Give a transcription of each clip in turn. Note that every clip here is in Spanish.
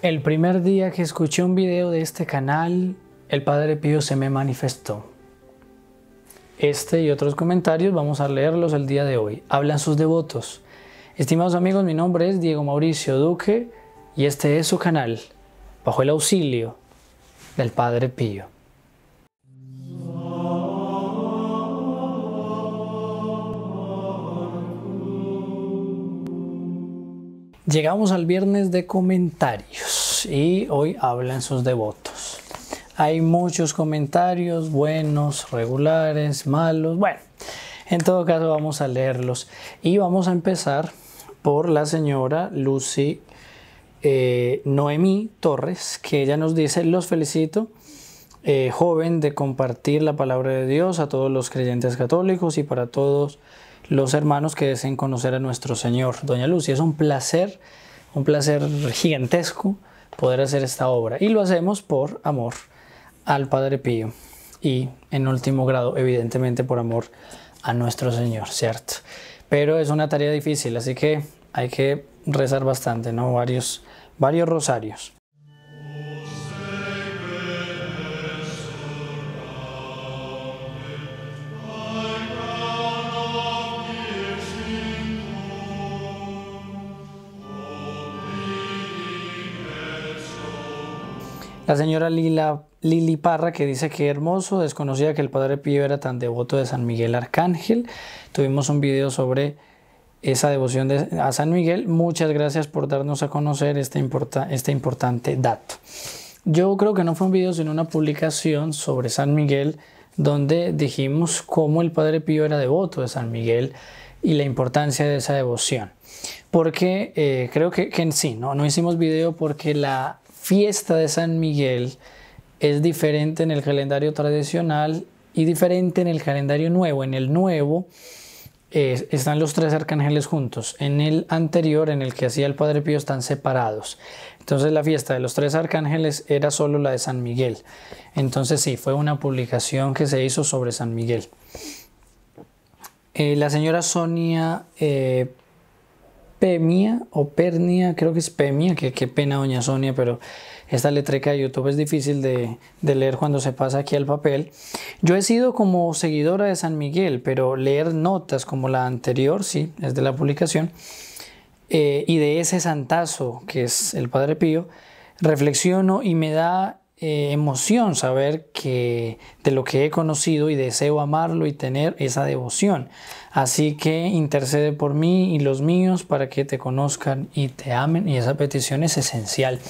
El primer día que escuché un video de este canal, el Padre Pío se me manifestó. Este y otros comentarios vamos a leerlos el día de hoy. Hablan sus devotos. Estimados amigos, mi nombre es Diego Mauricio Duque y este es su canal, bajo el auxilio del Padre Pío. Llegamos al viernes de comentarios y hoy hablan sus devotos. Hay muchos comentarios, buenos, regulares, malos. Bueno, en todo caso vamos a leerlos y vamos a empezar por la señora Lucy eh, Noemí Torres, que ella nos dice, los felicito. Eh, joven de compartir la palabra de Dios a todos los creyentes católicos y para todos los hermanos que deseen conocer a nuestro Señor. Doña Lucy, es un placer, un placer gigantesco poder hacer esta obra. Y lo hacemos por amor al Padre Pío y, en último grado, evidentemente por amor a nuestro Señor, ¿cierto? Pero es una tarea difícil, así que hay que rezar bastante, ¿no? Varios, varios rosarios. La señora Lila, Lili Parra que dice que hermoso, desconocía que el Padre Pío era tan devoto de San Miguel Arcángel. Tuvimos un video sobre esa devoción a San Miguel. Muchas gracias por darnos a conocer este, este, importante dato. Yo creo que no fue un video, sino una publicación sobre San Miguel, donde dijimos cómo el Padre Pío era devoto de San Miguel y la importancia de esa devoción. Porque eh, creo que, en sí, ¿no? no hicimos video porque la fiesta de San Miguel es diferente en el calendario tradicional y diferente en el calendario nuevo. En el nuevo eh, están los tres arcángeles juntos. En el anterior, en el que hacía el Padre Pío, están separados. Entonces la fiesta de los tres arcángeles era solo la de San Miguel. Entonces sí, fue una publicación que se hizo sobre San Miguel. Eh, la señora Sonia eh, Pemia o Pernia, creo que es Pemia, que qué pena doña Sonia, pero esta letreca de YouTube es difícil de, leer cuando se pasa aquí al papel. Yo he sido como seguidora de San Miguel, pero leer notas como la anterior, sí, es de la publicación, eh, y de ese santazo que es el Padre Pío, reflexiono y me da eh, emoción saber que de lo que he conocido y deseo amarlo y tener esa devoción. Así que intercede por mí y los míos para que te conozcan y te amen. Y esa petición es esencial.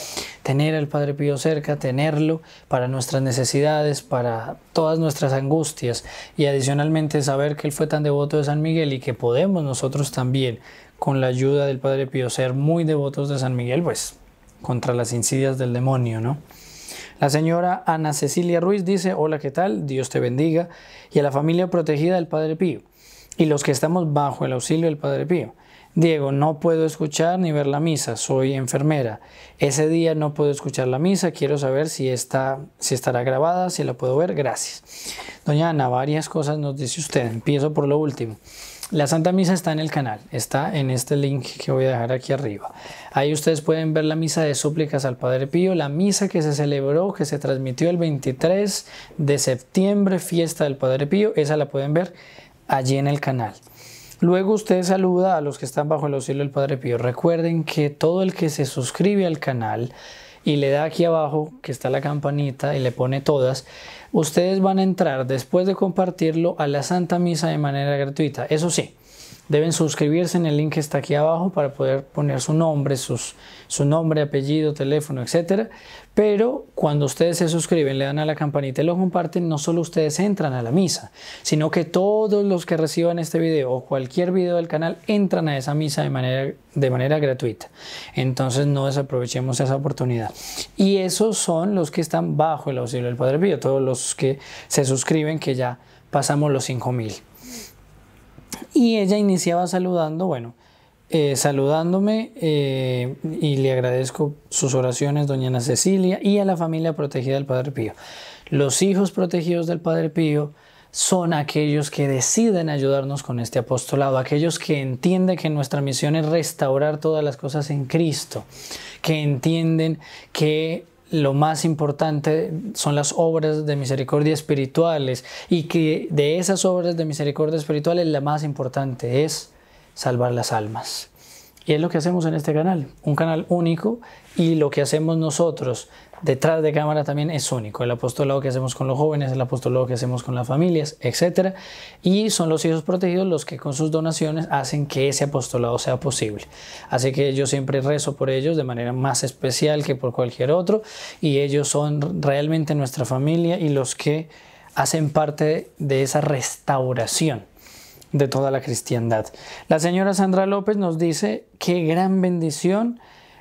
Tener al Padre Pío cerca, tenerlo para nuestras necesidades, para todas nuestras angustias. Y adicionalmente saber que Él fue tan devoto de San Miguel y que podemos nosotros también, con la ayuda del Padre Pío, ser muy devotos de San Miguel, pues contra las insidias del demonio, ¿no? La señora Ana Cecilia Ruiz dice, hola, ¿qué tal? Dios te bendiga. Y a la familia protegida del Padre Pío. Y los que estamos bajo el auxilio del Padre Pío. Diego, no puedo escuchar ni ver la misa, soy enfermera. Ese día no puedo escuchar la misa, quiero saber si, está, si estará grabada, si la puedo ver, gracias. Doña Ana, varias cosas nos dice usted, empiezo por lo último. La Santa Misa está en el canal, está en este link que voy a dejar aquí arriba. Ahí ustedes pueden ver la misa de súplicas al Padre Pío, la misa que se celebró, que se transmitió el 23 de septiembre, fiesta del Padre Pío, esa la pueden ver allí en el canal. Luego usted saluda a los que están bajo el auxilio del Padre Pío. Recuerden que todo el que se suscribe al canal y le da aquí abajo que está la campanita y le pone todas, ustedes van a entrar después de compartirlo a la Santa Misa de manera gratuita. Eso sí, Deben suscribirse en el link que está aquí abajo para poder poner su nombre, su nombre, apellido, teléfono, etc. Pero cuando ustedes se suscriben, le dan a la campanita y lo comparten, no solo ustedes entran a la misa, sino que todos los que reciban este video o cualquier video del canal entran a esa misa de manera, de manera gratuita. Entonces no desaprovechemos esa oportunidad. Y esos son los que están bajo el auxilio del Padre Pío, todos los que se suscriben que ya pasamos los 5.000. Y ella iniciaba saludando, bueno, eh, saludándome eh, y le agradezco sus oraciones, doña Ana Cecilia, y a la familia protegida del Padre Pío. Los hijos protegidos del Padre Pío son aquellos que deciden ayudarnos con este apostolado, aquellos que entienden que nuestra misión es restaurar todas las cosas en Cristo, que entienden que lo más importante son las obras de misericordia espirituales y que de esas obras de misericordia espirituales la más importante es salvar las almas. Y es lo que hacemos en este canal, un canal único y lo que hacemos nosotros detrás de cámara también es único. El apostolado que hacemos con los jóvenes, el apostolado que hacemos con las familias, etc. Y son los hijos protegidos los que con sus donaciones hacen que ese apostolado sea posible. Así que yo siempre rezo por ellos de manera más especial que por cualquier otro. Y ellos son realmente nuestra familia y los que hacen parte de esa restauración de toda la cristiandad. La señora Sandra López nos dice, qué gran bendición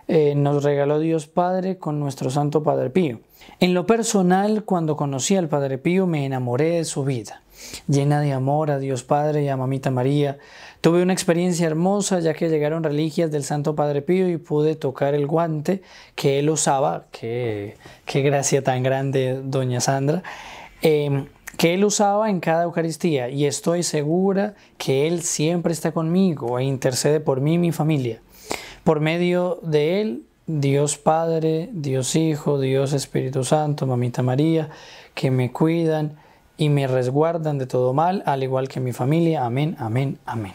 eh, nos regaló Dios Padre con nuestro Santo Padre Pío. En lo personal, cuando conocí al Padre Pío, me enamoré de su vida, llena de amor a Dios Padre y a Mamita María. Tuve una experiencia hermosa ya que llegaron reliquias del Santo Padre Pío y pude tocar el guante que él usaba, qué gracia tan grande, doña Sandra. Em, que Él usaba en cada Eucaristía y estoy segura que Él siempre está conmigo e intercede por mí y mi familia por medio de Él, Dios Padre, Dios Hijo, Dios Espíritu Santo, Mamita María, que me cuidan y me resguardan de todo mal, al igual que mi familia. Amén, amén, amén.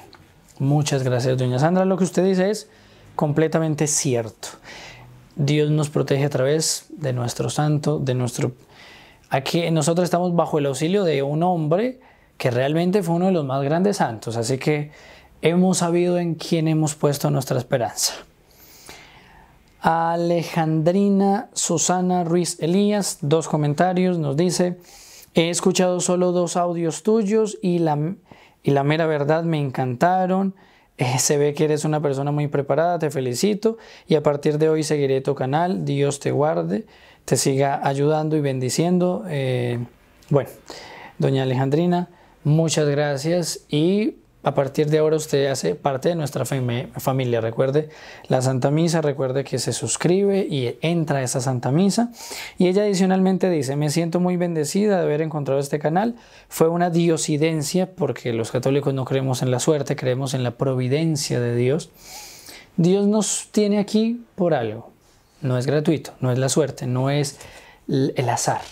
Muchas gracias, doña Sandra. Lo que usted dice es completamente cierto. Dios nos protege a través de nuestro santo, de nuestro... Aquí nosotros estamos bajo el auxilio de un hombre que realmente fue uno de los más grandes santos. Así que hemos sabido en quién hemos puesto nuestra esperanza. Alejandrina Susana Ruiz Elías, dos comentarios, nos dice, he escuchado solo dos audios tuyos y la, la mera verdad me encantaron. Eh, se ve que eres una persona muy preparada, te felicito y a partir de hoy seguiré tu canal. Dios te guarde, te siga ayudando y bendiciendo. Eh, bueno, doña Alejandrina, muchas gracias y a partir de ahora usted hace parte de nuestra familia. Recuerde la Santa Misa, recuerde que se suscribe y entra a esa Santa Misa. Y ella adicionalmente dice, me siento muy bendecida de haber encontrado este canal. Fue una diosidencia porque los católicos no creemos en la suerte, creemos en la providencia de Dios. Dios nos tiene aquí por algo. No es gratuito, no es la suerte, no es el azar.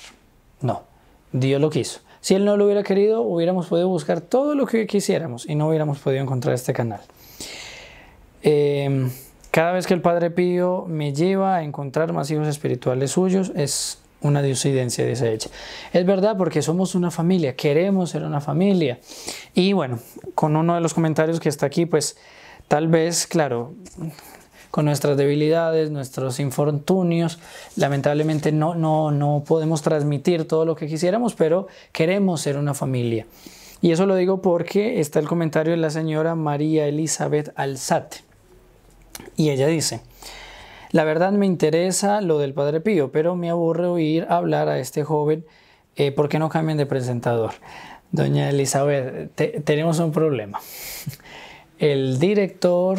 No, Dios lo quiso. Si él no lo hubiera querido, hubiéramos podido buscar todo lo que quisiéramos y no hubiéramos podido encontrar este canal. Em, cada vez que el Padre Pío me lleva a encontrar más hijos espirituales suyos, es una de dice ella. Es verdad, porque somos una familia, queremos ser una familia. Y bueno, con uno de los comentarios que está aquí, pues tal vez, claro, con nuestras debilidades, nuestros infortunios. Lamentablemente no, no, no podemos transmitir todo lo que quisiéramos, pero queremos ser una familia. Y eso lo digo porque está el comentario de la señora María Elizabeth Alzate. Y ella dice, la verdad me interesa lo del Padre Pío, pero me aburre oír hablar a este joven. Eh, ¿Por qué no cambian de presentador? Doña Elizabeth, tenemos un problema. El director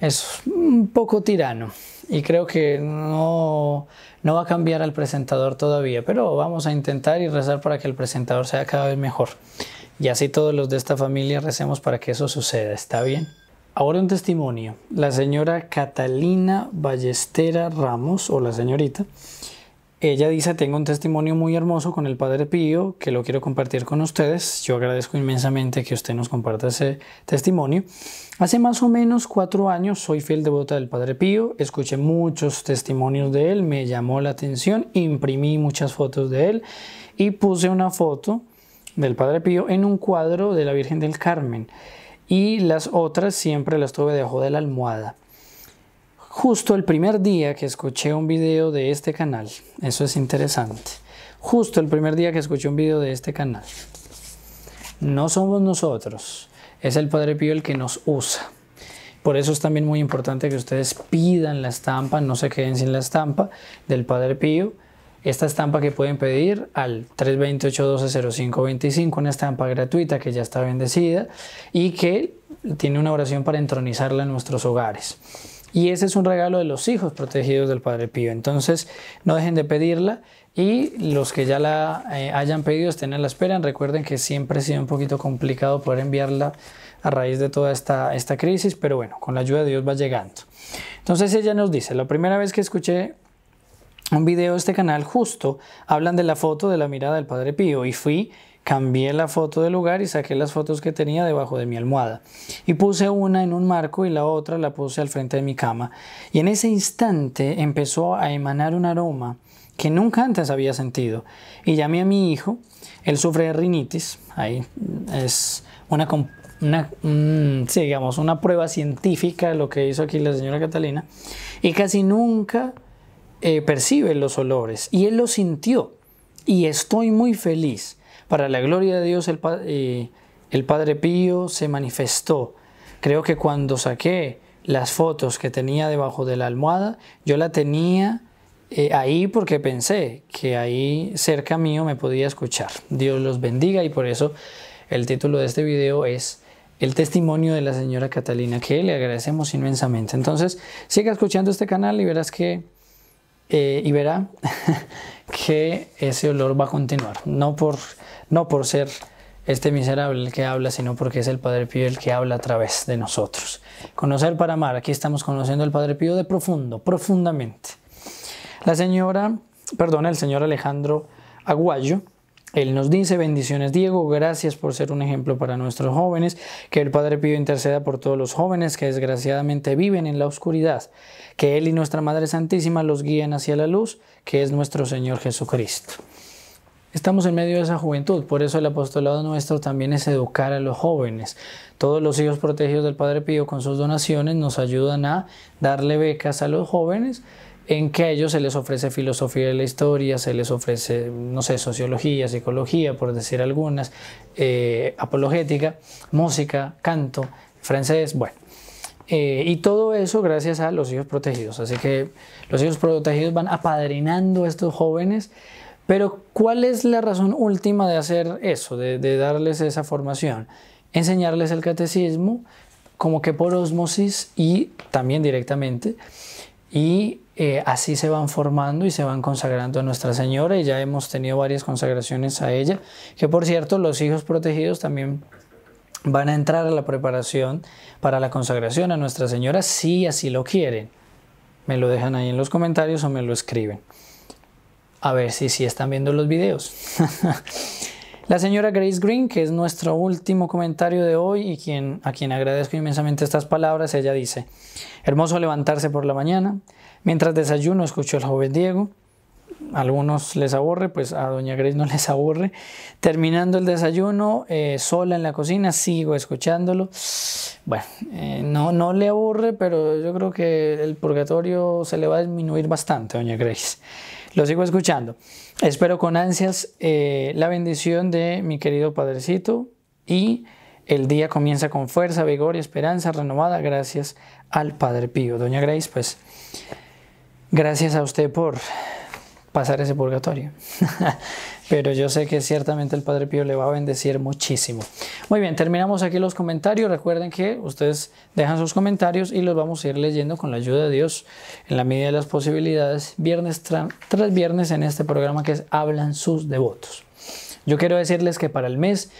es un poco tirano y creo que no, no va a cambiar al presentador todavía, pero vamos a intentar y rezar para que el presentador sea cada vez mejor. Y así todos los de esta familia recemos para que eso suceda, ¿está bien? Ahora un testimonio. La señora Catalina Ballestera Ramos, o la señorita, ella dice, tengo un testimonio muy hermoso con el Padre Pío que lo quiero compartir con ustedes. Yo agradezco inmensamente que usted nos comparta ese testimonio. Hace más o menos cuatro años soy fiel devota del Padre Pío, escuché muchos testimonios de él, me llamó la atención, imprimí muchas fotos de él y puse una foto del Padre Pío en un cuadro de la Virgen del Carmen y las otras siempre las tuve debajo de la almohada. Justo el primer día que escuché un video de este canal, eso es interesante, justo el primer día que escuché un video de este canal, no somos nosotros, es el Padre Pío el que nos usa. Por eso es también muy importante que ustedes pidan la estampa, no se queden sin la estampa del Padre Pío. Esta estampa que pueden pedir al 328 25 una estampa gratuita que ya está bendecida y que tiene una oración para entronizarla en nuestros hogares. Y ese es un regalo de los hijos protegidos del Padre Pío. Entonces, no dejen de pedirla y los que ya la eh, hayan pedido estén en la espera. Recuerden que siempre ha sido un poquito complicado poder enviarla a raíz de toda esta, esta crisis, pero bueno, con la ayuda de Dios va llegando. Entonces ella nos dice, la primera vez que escuché un video de este canal justo, hablan de la foto de la mirada del Padre Pío y fui cambié la foto del lugar y saqué las fotos que tenía debajo de mi almohada. Y puse una en un marco y la otra la puse al frente de mi cama. Y en ese instante empezó a emanar un aroma que nunca antes había sentido. Y llamé a mi hijo, él sufre de rinitis, ahí es una, una digamos, una prueba científica lo que hizo aquí la señora Catalina, y casi nunca eh, percibe los olores, y él lo sintió, y estoy muy feliz para la gloria de Dios el, eh, el Padre Pío se manifestó. Creo que cuando saqué las fotos que tenía debajo de la almohada, yo la tenía eh, ahí porque pensé que ahí cerca mío me podía escuchar. Dios los bendiga y por eso el título de este video es el testimonio de la señora Catalina, que le agradecemos inmensamente. Entonces, siga escuchando este canal y verás que, eh, y verá que ese olor va a continuar. No por no por ser este miserable el que habla, sino porque es el Padre Pío el que habla a través de nosotros. Conocer para amar, aquí estamos conociendo al Padre Pío de profundo, profundamente. La señora, perdón, el señor Alejandro Aguayo, él nos dice, bendiciones Diego, gracias por ser un ejemplo para nuestros jóvenes, que el Padre Pío interceda por todos los jóvenes que desgraciadamente viven en la oscuridad, que Él y nuestra Madre Santísima los guíen hacia la luz, que es nuestro Señor Jesucristo. Estamos en medio de esa juventud, por eso el apostolado nuestro también es educar a los jóvenes. Todos los hijos protegidos del Padre Pío con sus donaciones nos ayudan a darle becas a los jóvenes en que a ellos se les ofrece filosofía de la historia, se les ofrece, no sé, sociología, psicología, por decir algunas, eh, apologética, música, canto, francés, bueno. Eh, y todo eso gracias a los hijos protegidos. Así que los hijos protegidos van apadrinando a estos jóvenes pero ¿cuál es la razón última de hacer eso, de, darles esa formación? Enseñarles el catecismo, como que por osmosis y también directamente. Y eh, así se van formando y se van consagrando a Nuestra Señora y ya hemos tenido varias consagraciones a ella, que por cierto los hijos protegidos también van a entrar a la preparación para la consagración a Nuestra Señora si así lo quieren. Me lo dejan ahí en los comentarios o me lo escriben a ver si están viendo los videos. La señora Grace Green, que es nuestro último comentario de hoy y quien, a quien agradezco inmensamente estas palabras, ella dice, hermoso levantarse por la mañana, mientras desayuno escucho al joven Diego, a algunos les aburre, pues a doña Grace no les aburre, terminando el desayuno eh, sola en la cocina, sigo escuchándolo, bueno, eh, no, no le aburre, pero yo creo que el purgatorio se le va a disminuir bastante, doña Grace. Lo sigo escuchando. Espero con ansias eh, la bendición de mi querido Padrecito y el día comienza con fuerza, vigor y esperanza renovada gracias al Padre Pío. Doña Grace, pues gracias a usted por pasar ese purgatorio. pero yo sé que ciertamente el Padre Pío le va a bendecir muchísimo. Muy bien, terminamos aquí los comentarios. Recuerden que ustedes dejan sus comentarios y los vamos a ir leyendo con la ayuda de Dios en la medida de las posibilidades, viernes tras viernes en este programa que es Hablan sus devotos. Yo quiero decirles que para el mes,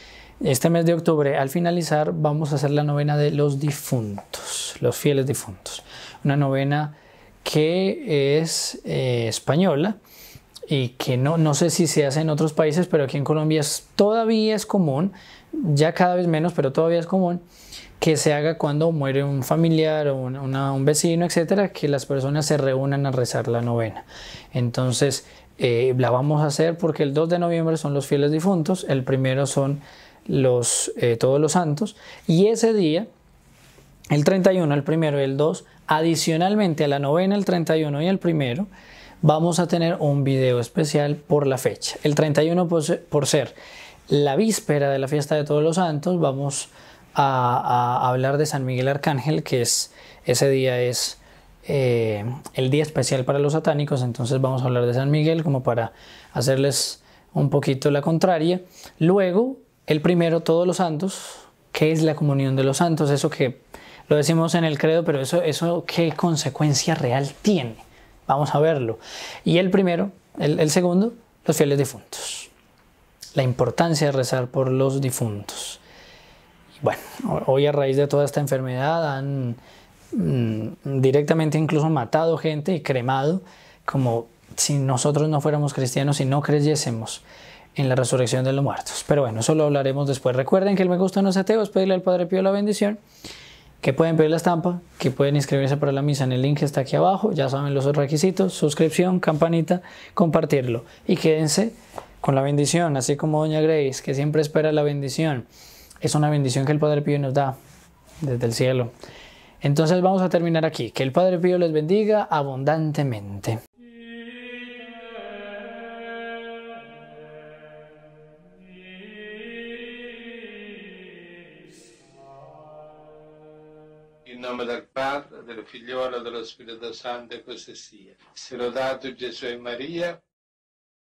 este mes de octubre, al finalizar, vamos a hacer la novena de los difuntos, los fieles difuntos. Una novena que es eh, española y que no, no sé si se hace en otros países, pero aquí en Colombia todavía es común, ya cada vez menos, pero todavía es común, que se haga cuando muere un familiar o un vecino, etcétera, que las personas se reúnan a rezar la novena. Entonces, eh, la vamos a hacer porque el 2 de noviembre son los fieles difuntos, el primero son los, eh, todos los santos, y ese día, el 31, el primero y el 2, adicionalmente a la novena, el 31 y el primero, vamos a tener un video especial por la fecha. El 31 por ser la víspera de la fiesta de todos los santos, vamos a, hablar de San Miguel Arcángel, que ese día es eh, el día especial para los satánicos, entonces vamos a hablar de San Miguel como para hacerles un poquito la contraria. Luego, el primero, todos los santos, que es la comunión de los santos? Eso que lo decimos en el credo, pero eso, eso qué consecuencia real tiene. Vamos a verlo. Y el primero, el, segundo, los fieles difuntos. La importancia de rezar por los difuntos. Bueno, hoy a raíz de toda esta enfermedad han mm, directamente incluso matado gente y cremado como si nosotros no fuéramos cristianos y no creyésemos en la resurrección de los muertos. Pero bueno, eso lo hablaremos después. Recuerden que el me gusta no es ateo, es pedirle al Padre Pío la bendición que pueden pedir la estampa, que pueden inscribirse para la misa en el link que está aquí abajo, ya saben los requisitos, suscripción, campanita, compartirlo y quédense con la bendición, así como Doña Grace, que siempre espera la bendición. Es una bendición que el Padre Pío nos da desde el cielo. Entonces vamos a terminar aquí. Que el Padre Pío les bendiga abundantemente. figliolo dello Spirito Santo e così sia. Se dato Gesù e Maria.